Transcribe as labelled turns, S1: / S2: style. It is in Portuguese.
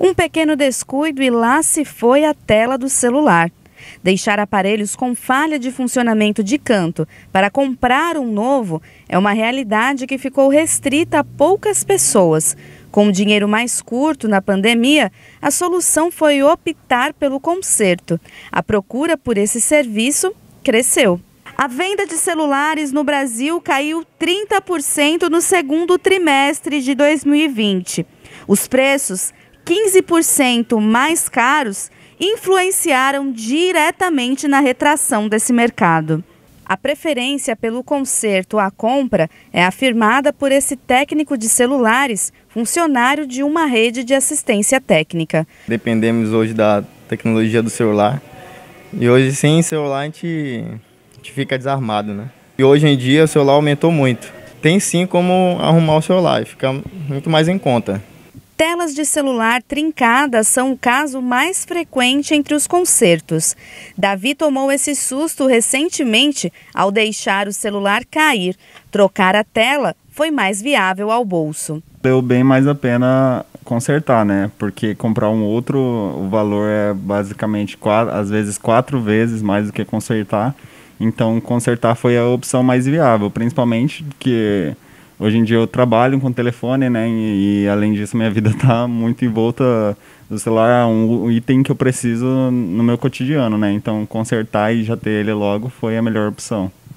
S1: Um pequeno descuido e lá se foi a tela do celular. Deixar aparelhos com falha de funcionamento de canto para comprar um novo é uma realidade que ficou restrita a poucas pessoas. Com o dinheiro mais curto na pandemia, a solução foi optar pelo conserto. A procura por esse serviço cresceu. A venda de celulares no Brasil caiu 30% no segundo trimestre de 2020. Os preços 15% mais caros influenciaram diretamente na retração desse mercado. A preferência pelo conserto à compra é afirmada por esse técnico de celulares, funcionário de uma rede de assistência técnica.
S2: Dependemos hoje da tecnologia do celular e hoje sem celular a gente, a gente fica desarmado, né? E hoje em dia o celular aumentou muito. Tem sim como arrumar o celular e fica muito mais em conta.
S1: Telas de celular trincadas são o caso mais frequente entre os concertos. Davi tomou esse susto recentemente ao deixar o celular cair. Trocar a tela foi mais viável ao bolso.
S3: Deu bem mais a pena consertar, né? Porque comprar um outro, o valor é basicamente quatro, às vezes quatro vezes mais do que consertar. Então, consertar foi a opção mais viável, principalmente que. Porque hoje em dia eu trabalho com telefone, né? E, e além disso, minha vida tá muito em volta do celular, é um item que eu preciso no meu cotidiano, né? Então, consertar e já ter ele logo foi a melhor opção.